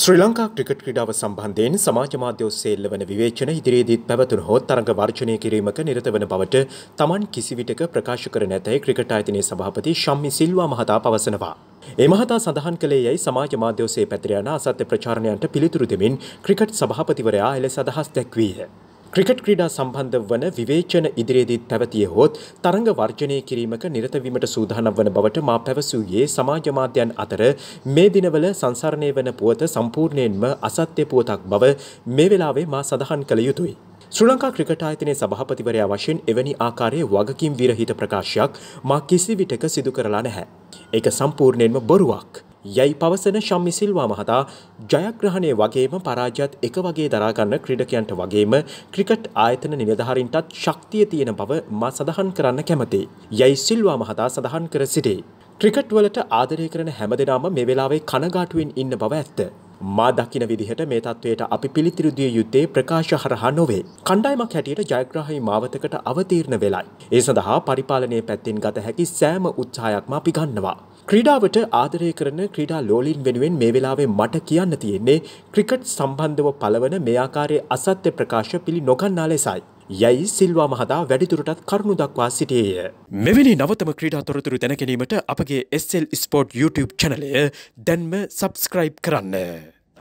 ශ්‍රී Lanka cricket ක්‍රීඩාව සම්බන්ධයෙන් සමාජ මාධ්‍ය ඔස්සේ එල්ලවන විවේචන ඉදිරියේදීත් පැවතුණු හෝ තරඟ වර්ජනය කිරීමක නිරත වන බවට Taman කිසිවිටක ප්‍රකාශ කර නැතයි ක්‍රිකට් ආයතනයේ සභාපති ශම්මි සිල්වා මහතා පවසනවා. ඒ මහතා සඳහන් කළේ යයි සමාජ මාධ්‍ය ඔස්සේ පැතිර යන අසත්‍ය ප්‍රචාරණයන්ට පිළිතුරු දෙමින් ක්‍රිකට් සභාපතිවරයා එලෙස අදහස් දැක්වීය. ක්‍රිකට් ක්‍රීඩා සම්බන්ධ වන විවේචන ඉදිරියේදී පැවතිය හොත් තරඟ වර්ජනය කිරීමක නිරතවීමට සූදානම් වන බවට මා පැවසූයේ සමාජ මාධ්‍යයන් අතර මේ දිනවල සංසරණය වන පුවත සම්පූර්ණයෙන්ම අසත්‍ය පුවතක් බව මේ වෙලාවේ මා සඳහන් කළ යුතුයි. ශ්‍රී ලංකා ක්‍රිකට් ආයතනයේ සභාපතිවරයා වශයෙන් එවැනි ආකාරයේ වගකීම් විරහිත ප්‍රකාශයක් මා කිසිවිටක සිදු කරලා නැහැ. ඒක සම්පූර්ණයෙන්ම බොරුවක්. යැයි පවසන ශම්මි සිල්වා මහතා ජයග්‍රහණය වගේම පරාජයත් එක වගේ දරාගන්න ක්‍රීඩකයන්ට වගේම ක්‍රිකට් ආයතන නිලධාරින්ටත් ශක්තිය තියෙන බව මා සඳහන් කරන්න කැමති. යැයි සිල්වා මහතා සඳහන් කර සිටේ. ක්‍රිකට් වලට ආදරය කරන හැමදෙනාම මේ වෙලාවේ කනගාටුවෙන් ඉන්න බව ඇත්ත. මා දකින විදිහට මේ තත්ත්වයට අපි පිළිතිරුදිය යුත්තේ ප්‍රකාශ හරහා නොවේ. කණ්ඩායමක් හැටියට ජයග්‍රහයි මාවතකට අවතීර්ණ වෙලයි. ඒ සඳහා පරිපාලනයේ පැත්තෙන් ගත හැකි සෑම උත්සාහයක්ම අපි ගන්නවා. ක්‍රීඩාවට ආදරය කරන ක්‍රීඩා ලෝලින් වෙනුවෙන් මේ වෙලාවේ මට කියන්න තියෙන්නේ ක්‍රිකට් සම්බන්ධව පලවන මේ ආකාරයේ අසත්‍ය ප්‍රකාශ පිළි නොගන්නා ලෙසයි. යැයි සිල්වා මහතා වැඩිදුරටත් කරුණු දක්වා සිටියේය. මෙවැනි නවතම ක්‍රීඩා තොරතුරු දැනගැනීමට අපගේ SL ස්පෝට් YouTube චනලය දැන්ම සබස්ක්‍රයිබ් කරන්න.